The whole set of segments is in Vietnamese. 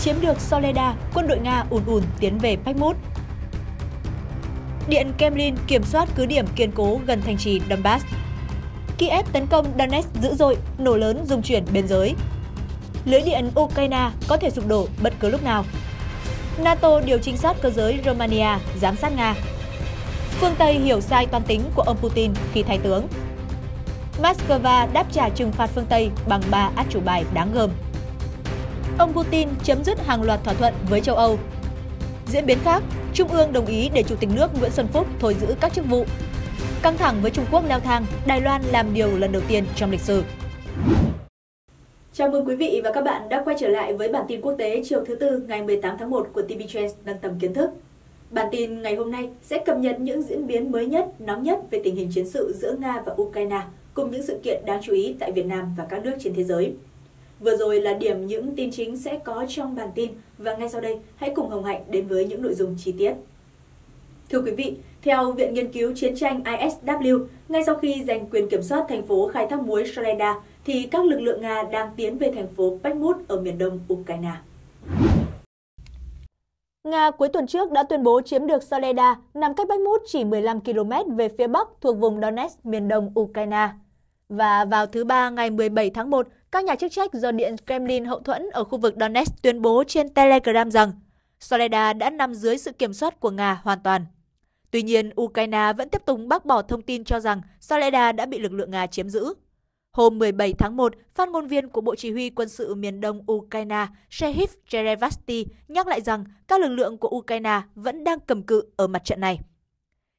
Chiếm được Soleda, quân đội Nga ùn ùn tiến về Bakhmut. Điện Kremlin kiểm soát cứ điểm kiên cố gần thành trì Donbass. Kiev tấn công Donetsk dữ dội, nổ lớn dung chuyển biên giới. Lưới điện Ukraine có thể sụp đổ bất cứ lúc nào. NATO điều chính sát cơ giới Romania giám sát Nga. Phương Tây hiểu sai toàn tính của ông Putin khi thay tướng. Moscow đáp trả trừng phạt phương Tây bằng ba át chủ bài đáng gờm ông Putin chấm dứt hàng loạt thỏa thuận với châu Âu. Diễn biến khác, Trung ương đồng ý để Chủ tịch nước Nguyễn Xuân Phúc thôi giữ các chức vụ. Căng thẳng với Trung Quốc leo thang, Đài Loan làm điều lần đầu tiên trong lịch sử. Chào mừng quý vị và các bạn đã quay trở lại với bản tin quốc tế chiều thứ tư ngày 18 tháng 1 của TV Trends nâng tầm kiến thức. Bản tin ngày hôm nay sẽ cập nhật những diễn biến mới nhất, nóng nhất về tình hình chiến sự giữa Nga và Ukraine cùng những sự kiện đáng chú ý tại Việt Nam và các nước trên thế giới. Vừa rồi là điểm những tin chính sẽ có trong bản tin và ngay sau đây hãy cùng Hồng Hạnh đến với những nội dung chi tiết. Thưa quý vị, theo Viện Nghiên cứu Chiến tranh ISW, ngay sau khi giành quyền kiểm soát thành phố khai thác muối Shreda, thì các lực lượng Nga đang tiến về thành phố Bakhmut ở miền đông Ukraine. Nga cuối tuần trước đã tuyên bố chiếm được Soleda, nằm cách Bakhmut chỉ 15 km về phía bắc thuộc vùng Donetsk, miền đông Ukraine. Và vào thứ Ba ngày 17 tháng 1, các nhà chức trách do Điện Kremlin hậu thuẫn ở khu vực Donetsk tuyên bố trên Telegram rằng Soleida đã nằm dưới sự kiểm soát của Nga hoàn toàn. Tuy nhiên, Ukraine vẫn tiếp tục bác bỏ thông tin cho rằng Soleida đã bị lực lượng Nga chiếm giữ. Hôm 17 tháng 1, phát ngôn viên của Bộ Chỉ huy Quân sự miền đông Ukraine Shehif Cherevasti nhắc lại rằng các lực lượng của Ukraine vẫn đang cầm cự ở mặt trận này.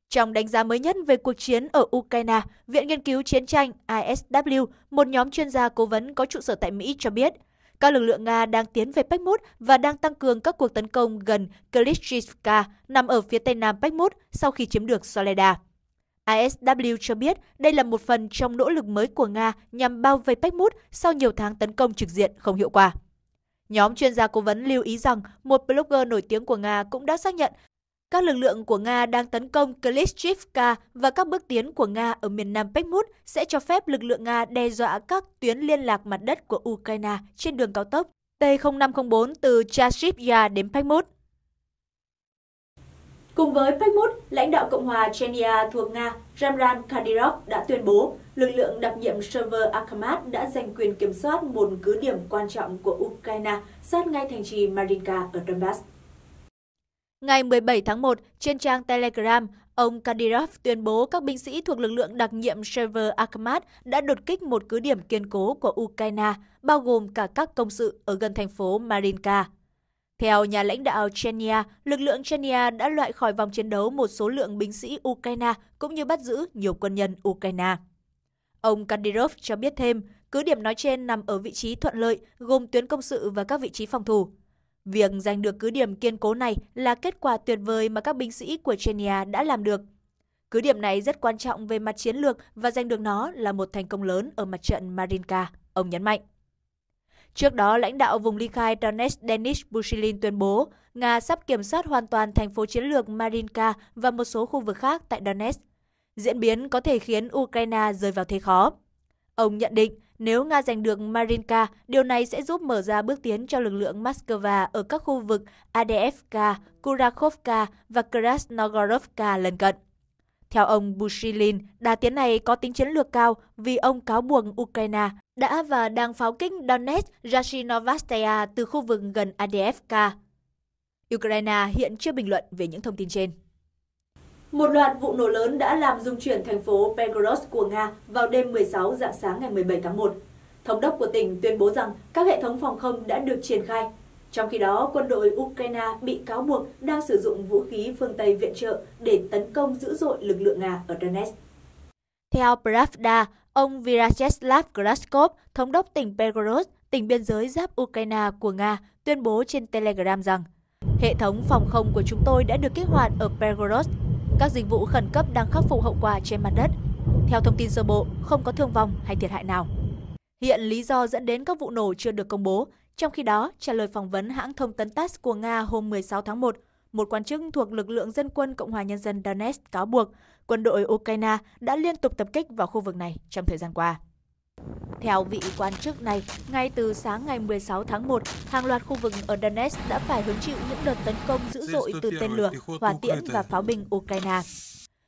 Trong đánh giá mới nhất về cuộc chiến ở Ukraine, Viện Nghiên cứu Chiến tranh ISW, một nhóm chuyên gia cố vấn có trụ sở tại Mỹ cho biết, các lực lượng Nga đang tiến về Pekmut và đang tăng cường các cuộc tấn công gần Klitschivka nằm ở phía tây nam Pekmut sau khi chiếm được Soleda. ISW cho biết đây là một phần trong nỗ lực mới của Nga nhằm bao vây Pekmut sau nhiều tháng tấn công trực diện không hiệu quả. Nhóm chuyên gia cố vấn lưu ý rằng một blogger nổi tiếng của Nga cũng đã xác nhận các lực lượng của Nga đang tấn công Klitschivka và các bước tiến của Nga ở miền nam Pekmut sẽ cho phép lực lượng Nga đe dọa các tuyến liên lạc mặt đất của Ukraine trên đường cao tốc T0504 từ Chashivya đến Pekmut. Cùng với Pekmut, lãnh đạo Cộng hòa Chechnya thuộc Nga Ramran Kadyrov đã tuyên bố lực lượng đặc nhiệm server Akhmat đã giành quyền kiểm soát một cứ điểm quan trọng của Ukraine sát ngay thành trì Marinka ở Donbass. Ngày 17 tháng 1, trên trang Telegram, ông Kadyrov tuyên bố các binh sĩ thuộc lực lượng đặc nhiệm Sever Akhmat đã đột kích một cứ điểm kiên cố của Ukraine, bao gồm cả các công sự ở gần thành phố Marinka. Theo nhà lãnh đạo Chechnya, lực lượng Chechnya đã loại khỏi vòng chiến đấu một số lượng binh sĩ Ukraine cũng như bắt giữ nhiều quân nhân Ukraine. Ông Kadyrov cho biết thêm, cứ điểm nói trên nằm ở vị trí thuận lợi, gồm tuyến công sự và các vị trí phòng thủ. Việc giành được cứ điểm kiên cố này là kết quả tuyệt vời mà các binh sĩ của Chechnya đã làm được. Cứ điểm này rất quan trọng về mặt chiến lược và giành được nó là một thành công lớn ở mặt trận Marinka, ông nhấn mạnh. Trước đó, lãnh đạo vùng ly khai Donetsk Denis Bushilin tuyên bố Nga sắp kiểm soát hoàn toàn thành phố chiến lược Marinka và một số khu vực khác tại Donetsk. Diễn biến có thể khiến Ukraine rơi vào thế khó. Ông nhận định nếu Nga giành được Marinka, điều này sẽ giúp mở ra bước tiến cho lực lượng Moscow ở các khu vực Adfk, Kurakhovka và Krasnogorovka lân cận. Theo ông Bushilin, đà tiến này có tính chiến lược cao vì ông cáo buộc Ukraine đã và đang pháo kích Donetsk, Yashinovasteya từ khu vực gần Adfk. Ukraine hiện chưa bình luận về những thông tin trên. Một loạt vụ nổ lớn đã làm rung chuyển thành phố Belgorod của Nga vào đêm 16 dạng sáng ngày 17 tháng 1. Thống đốc của tỉnh tuyên bố rằng các hệ thống phòng không đã được triển khai. Trong khi đó, quân đội Ukraine bị cáo buộc đang sử dụng vũ khí phương Tây viện trợ để tấn công dữ dội lực lượng Nga ở Donetsk. Theo Pravda, ông Vyacheslav Graskov, thống đốc tỉnh Belgorod, tỉnh biên giới giáp Ukraine của Nga, tuyên bố trên Telegram rằng Hệ thống phòng không của chúng tôi đã được kích hoạt ở Belgorod các dịch vụ khẩn cấp đang khắc phục hậu quả trên mặt đất. Theo thông tin sơ bộ, không có thương vong hay thiệt hại nào. Hiện lý do dẫn đến các vụ nổ chưa được công bố. Trong khi đó, trả lời phỏng vấn hãng thông tấn TASS của Nga hôm 16 tháng 1, một quan chức thuộc lực lượng dân quân Cộng hòa Nhân dân Donetsk cáo buộc quân đội Ukraine đã liên tục tập kích vào khu vực này trong thời gian qua. Theo vị quan chức này, ngay từ sáng ngày 16 tháng 1, hàng loạt khu vực ở Donetsk đã phải hứng chịu những đợt tấn công dữ dội từ tên lửa, hỏa tiễn và pháo binh Ukraine.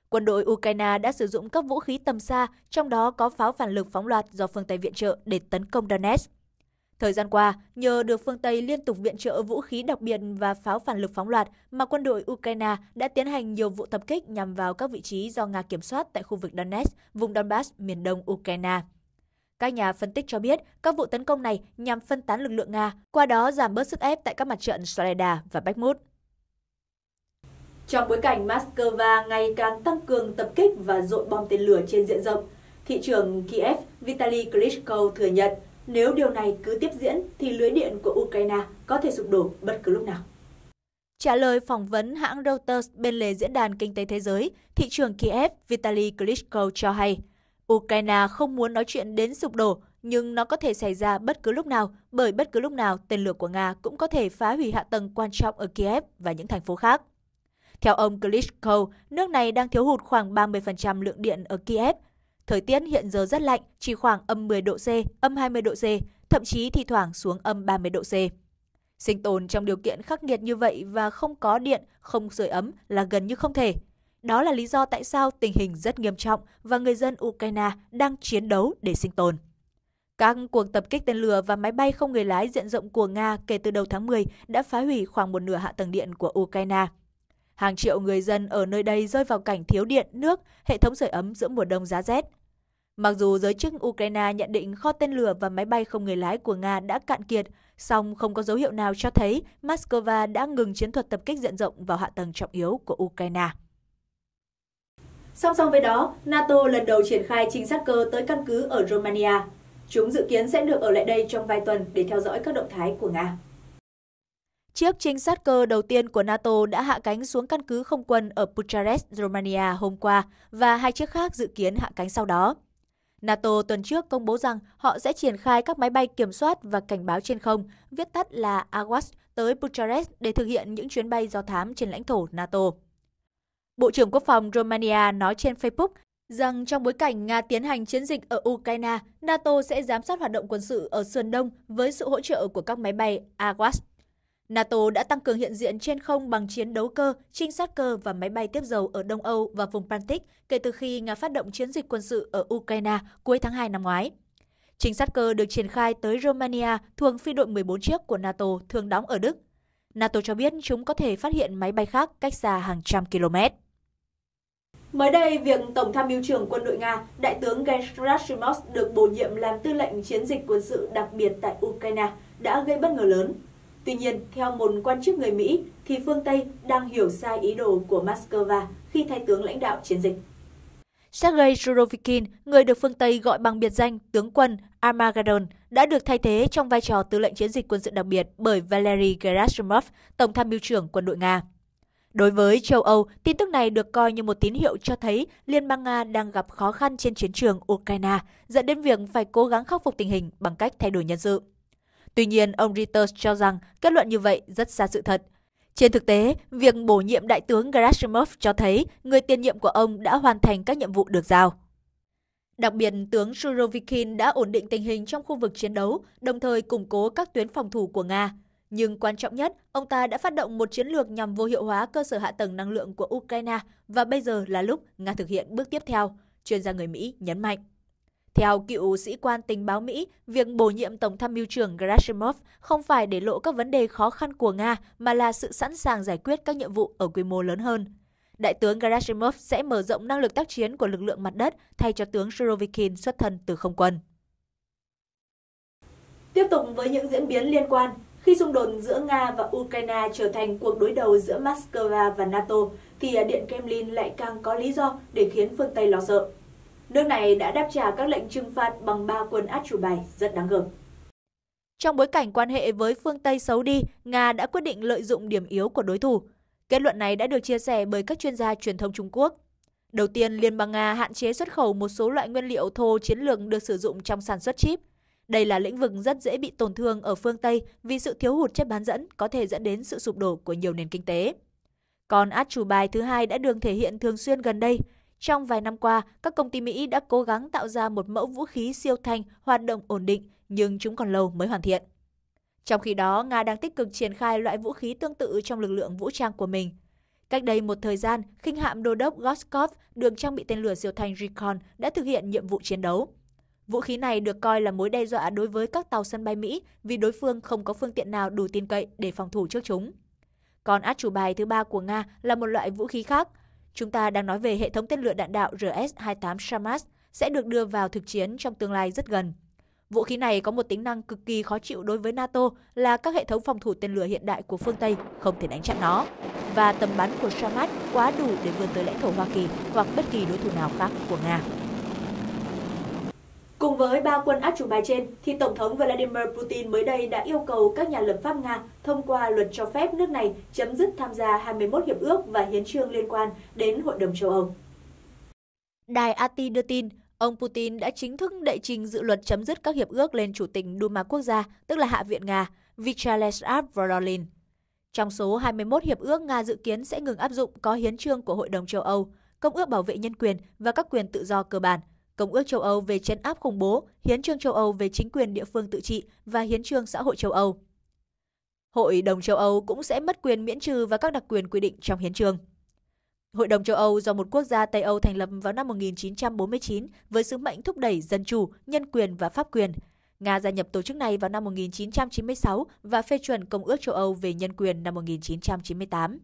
Quân đội Ukraine đã sử dụng các vũ khí tầm xa, trong đó có pháo phản lực phóng loạt do phương Tây viện trợ để tấn công Donetsk. Thời gian qua, nhờ được phương Tây liên tục viện trợ vũ khí đặc biệt và pháo phản lực phóng loạt mà quân đội Ukraine đã tiến hành nhiều vụ tập kích nhằm vào các vị trí do Nga kiểm soát tại khu vực Donetsk, vùng Donbass, miền đông Ukraine. Các nhà phân tích cho biết các vụ tấn công này nhằm phân tán lực lượng Nga, qua đó giảm bớt sức ép tại các mặt trận Soledad và Bakhmut. Trong bối cảnh Moscow ngày càng tăng cường tập kích và dội bom tên lửa trên diện rộng, thị trưởng Kiev Vitaly Klitschko thừa nhận nếu điều này cứ tiếp diễn thì lưới điện của Ukraine có thể sụp đổ bất cứ lúc nào. Trả lời phỏng vấn hãng Reuters bên lề Diễn đàn Kinh tế Thế giới, thị trưởng Kiev Vitaly Klitschko cho hay – Ukraine không muốn nói chuyện đến sụp đổ, nhưng nó có thể xảy ra bất cứ lúc nào, bởi bất cứ lúc nào tên lửa của Nga cũng có thể phá hủy hạ tầng quan trọng ở Kiev và những thành phố khác. Theo ông Klitschko, nước này đang thiếu hụt khoảng 30% lượng điện ở Kiev. Thời tiết hiện giờ rất lạnh, chỉ khoảng âm 10 độ C, âm 20 độ C, thậm chí thì thoảng xuống âm 30 độ C. Sinh tồn trong điều kiện khắc nghiệt như vậy và không có điện, không sưởi ấm là gần như không thể – đó là lý do tại sao tình hình rất nghiêm trọng và người dân Ukraine đang chiến đấu để sinh tồn. Các cuộc tập kích tên lửa và máy bay không người lái diện rộng của Nga kể từ đầu tháng 10 đã phá hủy khoảng một nửa hạ tầng điện của Ukraine. Hàng triệu người dân ở nơi đây rơi vào cảnh thiếu điện, nước, hệ thống sưởi ấm giữa mùa đông giá rét. Mặc dù giới chức Ukraine nhận định kho tên lửa và máy bay không người lái của Nga đã cạn kiệt, song không có dấu hiệu nào cho thấy Moscow đã ngừng chiến thuật tập kích diện rộng vào hạ tầng trọng yếu của Ukraine. Song song với đó, NATO lần đầu triển khai trinh sát cơ tới căn cứ ở Romania. Chúng dự kiến sẽ được ở lại đây trong vài tuần để theo dõi các động thái của Nga. Chiếc trinh sát cơ đầu tiên của NATO đã hạ cánh xuống căn cứ không quân ở Bucharest, Romania hôm qua và hai chiếc khác dự kiến hạ cánh sau đó. NATO tuần trước công bố rằng họ sẽ triển khai các máy bay kiểm soát và cảnh báo trên không, viết tắt là AWACS, tới Bucharest để thực hiện những chuyến bay do thám trên lãnh thổ NATO. Bộ trưởng Quốc phòng Romania nói trên Facebook rằng trong bối cảnh Nga tiến hành chiến dịch ở Ukraine, NATO sẽ giám sát hoạt động quân sự ở Sườn Đông với sự hỗ trợ của các máy bay AWACS. NATO đã tăng cường hiện diện trên không bằng chiến đấu cơ, trinh sát cơ và máy bay tiếp dầu ở Đông Âu và vùng Baltic kể từ khi Nga phát động chiến dịch quân sự ở Ukraine cuối tháng 2 năm ngoái. Trinh sát cơ được triển khai tới Romania thuộc phi đội 14 chiếc của NATO thường đóng ở Đức. NATO cho biết chúng có thể phát hiện máy bay khác cách xa hàng trăm km. Mới đây, việc Tổng tham mưu trưởng quân đội Nga, Đại tướng Gerashimov được bổ nhiệm làm tư lệnh chiến dịch quân sự đặc biệt tại Ukraine đã gây bất ngờ lớn. Tuy nhiên, theo một quan chức người Mỹ, thì phương Tây đang hiểu sai ý đồ của Moscow khi thay tướng lãnh đạo chiến dịch. Sergei Surovikin, người được phương Tây gọi bằng biệt danh tướng quân Armageddon, đã được thay thế trong vai trò tư lệnh chiến dịch quân sự đặc biệt bởi Valery Gerasimov, tổng tham mưu trưởng quân đội Nga. Đối với châu Âu, tin tức này được coi như một tín hiệu cho thấy Liên bang Nga đang gặp khó khăn trên chiến trường Ukraine, dẫn đến việc phải cố gắng khắc phục tình hình bằng cách thay đổi nhân sự. Tuy nhiên, ông Reuters cho rằng kết luận như vậy rất xa sự thật. Trên thực tế, việc bổ nhiệm đại tướng Gerasimov cho thấy người tiền nhiệm của ông đã hoàn thành các nhiệm vụ được giao. Đặc biệt, tướng Surovikin đã ổn định tình hình trong khu vực chiến đấu, đồng thời củng cố các tuyến phòng thủ của Nga. Nhưng quan trọng nhất, ông ta đã phát động một chiến lược nhằm vô hiệu hóa cơ sở hạ tầng năng lượng của Ukraine và bây giờ là lúc Nga thực hiện bước tiếp theo, chuyên gia người Mỹ nhấn mạnh. Theo cựu sĩ quan tình báo Mỹ, việc bổ nhiệm Tổng tham mưu trưởng Gerasimov không phải để lộ các vấn đề khó khăn của Nga mà là sự sẵn sàng giải quyết các nhiệm vụ ở quy mô lớn hơn. Đại tướng Gerasimov sẽ mở rộng năng lực tác chiến của lực lượng mặt đất thay cho tướng Surovikin xuất thân từ không quân. Tiếp tục với những diễn biến liên quan, khi xung đột giữa Nga và Ukraine trở thành cuộc đối đầu giữa Moscow và NATO, thì Điện Kremlin lại càng có lý do để khiến phương Tây lo sợ. Nước này đã đáp trả các lệnh trừng phạt bằng ba quân át chủ bài rất đáng gờm. Trong bối cảnh quan hệ với phương Tây xấu đi, Nga đã quyết định lợi dụng điểm yếu của đối thủ. Kết luận này đã được chia sẻ bởi các chuyên gia truyền thông Trung Quốc. Đầu tiên, Liên bang Nga hạn chế xuất khẩu một số loại nguyên liệu thô chiến lược được sử dụng trong sản xuất chip – đây là lĩnh vực rất dễ bị tổn thương ở phương Tây vì sự thiếu hụt chất bán dẫn có thể dẫn đến sự sụp đổ của nhiều nền kinh tế. Còn át chủ bài thứ hai đã được thể hiện thường xuyên gần đây. Trong vài năm qua, các công ty Mỹ đã cố gắng tạo ra một mẫu vũ khí siêu thanh hoạt động ổn định, nhưng chúng còn lâu mới hoàn thiện. Trong khi đó, Nga đang tích cực triển khai loại vũ khí tương tự trong lực lượng vũ trang của mình. Cách đây một thời gian, khinh hạm đô đốc Goskov được trang bị tên lửa siêu thanh Recon đã thực hiện nhiệm vụ chiến đấu. Vũ khí này được coi là mối đe dọa đối với các tàu sân bay Mỹ vì đối phương không có phương tiện nào đủ tin cậy để phòng thủ trước chúng. Còn át chủ bài thứ ba của Nga là một loại vũ khí khác. Chúng ta đang nói về hệ thống tên lửa đạn đạo RS-28 Shamas sẽ được đưa vào thực chiến trong tương lai rất gần. Vũ khí này có một tính năng cực kỳ khó chịu đối với NATO là các hệ thống phòng thủ tên lửa hiện đại của phương Tây không thể đánh chặn nó. Và tầm bắn của Shamas quá đủ để vươn tới lãnh thổ Hoa Kỳ hoặc bất kỳ đối thủ nào khác của Nga. Cùng với ba quân át chủ bài trên, thì Tổng thống Vladimir Putin mới đây đã yêu cầu các nhà lập pháp Nga thông qua luật cho phép nước này chấm dứt tham gia 21 hiệp ước và hiến trương liên quan đến Hội đồng châu Âu. Đài AT đưa tin, ông Putin đã chính thức đệ trình dự luật chấm dứt các hiệp ước lên Chủ tịch Duma Quốc gia, tức là Hạ viện Nga, Vyacheslav Volodin. Trong số 21 hiệp ước Nga dự kiến sẽ ngừng áp dụng có hiến trương của Hội đồng châu Âu, Công ước bảo vệ nhân quyền và các quyền tự do cơ bản – Công ước châu Âu về chấn áp khủng bố, Hiến trương châu Âu về chính quyền địa phương tự trị và Hiến trương xã hội châu Âu. Hội đồng châu Âu cũng sẽ mất quyền miễn trừ và các đặc quyền quy định trong hiến trương. Hội đồng châu Âu do một quốc gia Tây Âu thành lập vào năm 1949 với sứ mệnh thúc đẩy dân chủ, nhân quyền và pháp quyền. Nga gia nhập tổ chức này vào năm 1996 và phê chuẩn Công ước châu Âu về nhân quyền năm 1998.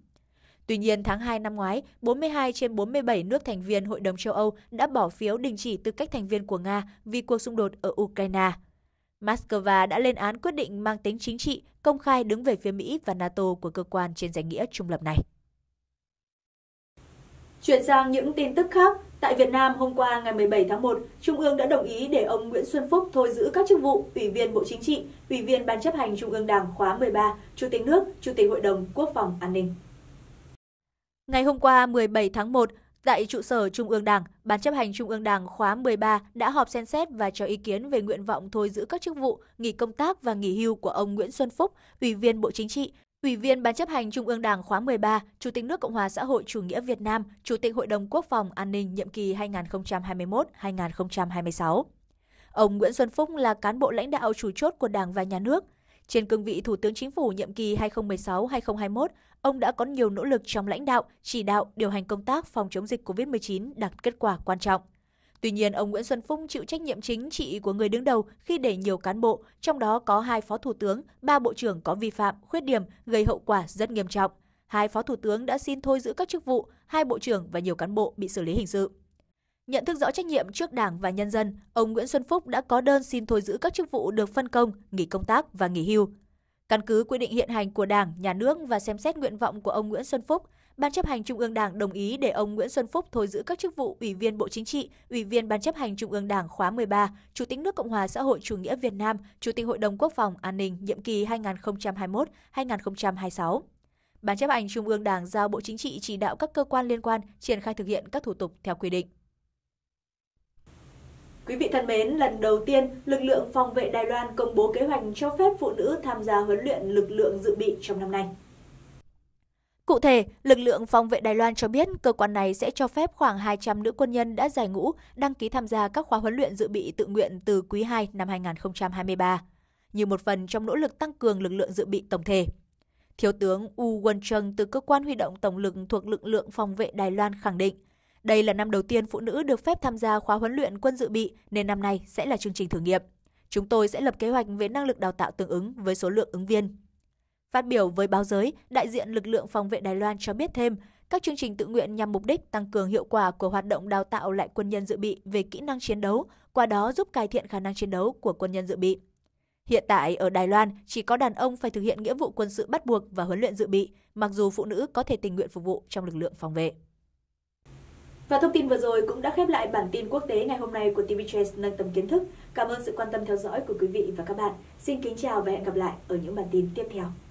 Tuy nhiên, tháng 2 năm ngoái, 42 trên 47 nước thành viên Hội đồng châu Âu đã bỏ phiếu đình chỉ tư cách thành viên của Nga vì cuộc xung đột ở Ukraine. Moscow đã lên án quyết định mang tính chính trị, công khai đứng về phía Mỹ và NATO của cơ quan trên danh nghĩa trung lập này. Chuyển sang những tin tức khác, tại Việt Nam hôm qua ngày 17 tháng 1, Trung ương đã đồng ý để ông Nguyễn Xuân Phúc thôi giữ các chức vụ Ủy viên Bộ Chính trị, Ủy viên Ban chấp hành Trung ương Đảng khóa 13, Chủ tịch nước, Chủ tịch Hội đồng Quốc phòng An ninh. Ngày hôm qua 17 tháng 1, tại trụ sở Trung ương Đảng, Ban chấp hành Trung ương Đảng khóa 13 đã họp xem xét và cho ý kiến về nguyện vọng thôi giữ các chức vụ, nghỉ công tác và nghỉ hưu của ông Nguyễn Xuân Phúc, Ủy viên Bộ Chính trị, Ủy viên Ban chấp hành Trung ương Đảng khóa 13, Chủ tịch nước Cộng hòa xã hội chủ nghĩa Việt Nam, Chủ tịch Hội đồng Quốc phòng An ninh nhiệm kỳ 2021-2026. Ông Nguyễn Xuân Phúc là cán bộ lãnh đạo chủ chốt của Đảng và Nhà nước. Trên cương vị Thủ tướng Chính phủ nhiệm kỳ 2016-2021, Ông đã có nhiều nỗ lực trong lãnh đạo, chỉ đạo, điều hành công tác phòng chống dịch COVID-19 đạt kết quả quan trọng. Tuy nhiên, ông Nguyễn Xuân Phúc chịu trách nhiệm chính trị của người đứng đầu khi để nhiều cán bộ, trong đó có hai phó thủ tướng, ba bộ trưởng có vi phạm, khuyết điểm gây hậu quả rất nghiêm trọng. Hai phó thủ tướng đã xin thôi giữ các chức vụ, hai bộ trưởng và nhiều cán bộ bị xử lý hình sự. Nhận thức rõ trách nhiệm trước Đảng và nhân dân, ông Nguyễn Xuân Phúc đã có đơn xin thôi giữ các chức vụ được phân công, nghỉ công tác và nghỉ hưu. Căn cứ quy định hiện hành của Đảng, Nhà nước và xem xét nguyện vọng của ông Nguyễn Xuân Phúc, Ban chấp hành Trung ương Đảng đồng ý để ông Nguyễn Xuân Phúc thôi giữ các chức vụ Ủy viên Bộ Chính trị, Ủy viên Ban chấp hành Trung ương Đảng khóa 13, Chủ tịch nước Cộng hòa xã hội chủ nghĩa Việt Nam, Chủ tịch Hội đồng Quốc phòng An ninh nhiệm kỳ 2021-2026. Ban chấp hành Trung ương Đảng giao Bộ Chính trị chỉ đạo các cơ quan liên quan triển khai thực hiện các thủ tục theo quy định. Quý vị thân mến, lần đầu tiên, lực lượng phòng vệ Đài Loan công bố kế hoạch cho phép phụ nữ tham gia huấn luyện lực lượng dự bị trong năm nay. Cụ thể, lực lượng phòng vệ Đài Loan cho biết cơ quan này sẽ cho phép khoảng 200 nữ quân nhân đã giải ngũ đăng ký tham gia các khóa huấn luyện dự bị tự nguyện từ quý 2 năm 2023, như một phần trong nỗ lực tăng cường lực lượng dự bị tổng thể. Thiếu tướng U Won Chung từ cơ quan huy động tổng lực thuộc lực lượng phòng vệ Đài Loan khẳng định, đây là năm đầu tiên phụ nữ được phép tham gia khóa huấn luyện quân dự bị nên năm nay sẽ là chương trình thử nghiệm. Chúng tôi sẽ lập kế hoạch về năng lực đào tạo tương ứng với số lượng ứng viên. Phát biểu với báo giới, đại diện lực lượng phòng vệ Đài Loan cho biết thêm, các chương trình tự nguyện nhằm mục đích tăng cường hiệu quả của hoạt động đào tạo lại quân nhân dự bị về kỹ năng chiến đấu, qua đó giúp cải thiện khả năng chiến đấu của quân nhân dự bị. Hiện tại ở Đài Loan, chỉ có đàn ông phải thực hiện nghĩa vụ quân sự bắt buộc và huấn luyện dự bị, mặc dù phụ nữ có thể tình nguyện phục vụ trong lực lượng phòng vệ. Và thông tin vừa rồi cũng đã khép lại bản tin quốc tế ngày hôm nay của TV Trace nâng tầm kiến thức. Cảm ơn sự quan tâm theo dõi của quý vị và các bạn. Xin kính chào và hẹn gặp lại ở những bản tin tiếp theo.